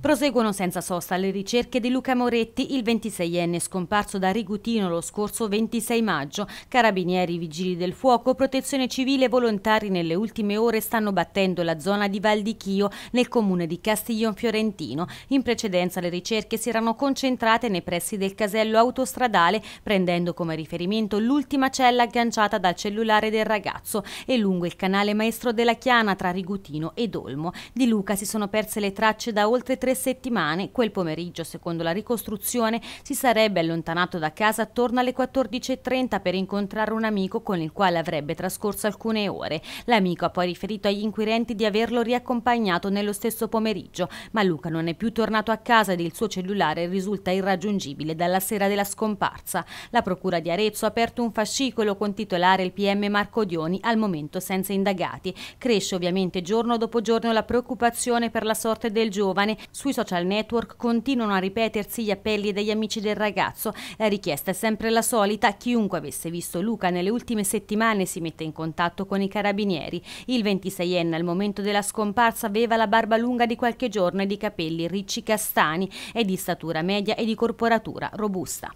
Proseguono senza sosta le ricerche di Luca Moretti, il 26enne scomparso da Rigutino lo scorso 26 maggio. Carabinieri, vigili del fuoco, protezione civile e volontari nelle ultime ore stanno battendo la zona di Val di Chio nel comune di Castiglion Fiorentino. In precedenza le ricerche si erano concentrate nei pressi del casello autostradale, prendendo come riferimento l'ultima cella agganciata dal cellulare del ragazzo e lungo il canale maestro della Chiana tra Rigutino ed Olmo. Di Luca si sono perse le tracce da oltre tre tre settimane. Quel pomeriggio, secondo la ricostruzione, si sarebbe allontanato da casa attorno alle 14.30 per incontrare un amico con il quale avrebbe trascorso alcune ore. L'amico ha poi riferito agli inquirenti di averlo riaccompagnato nello stesso pomeriggio, ma Luca non è più tornato a casa ed il suo cellulare risulta irraggiungibile dalla sera della scomparsa. La procura di Arezzo ha aperto un fascicolo con titolare il PM Marco Dioni, al momento senza indagati. Cresce ovviamente giorno dopo giorno la preoccupazione per la sorte del giovane. Sui social network continuano a ripetersi gli appelli degli amici del ragazzo. La richiesta è sempre la solita. Chiunque avesse visto Luca nelle ultime settimane si mette in contatto con i carabinieri. Il 26enne al momento della scomparsa aveva la barba lunga di qualche giorno e i capelli ricci castani È di statura media e di corporatura robusta.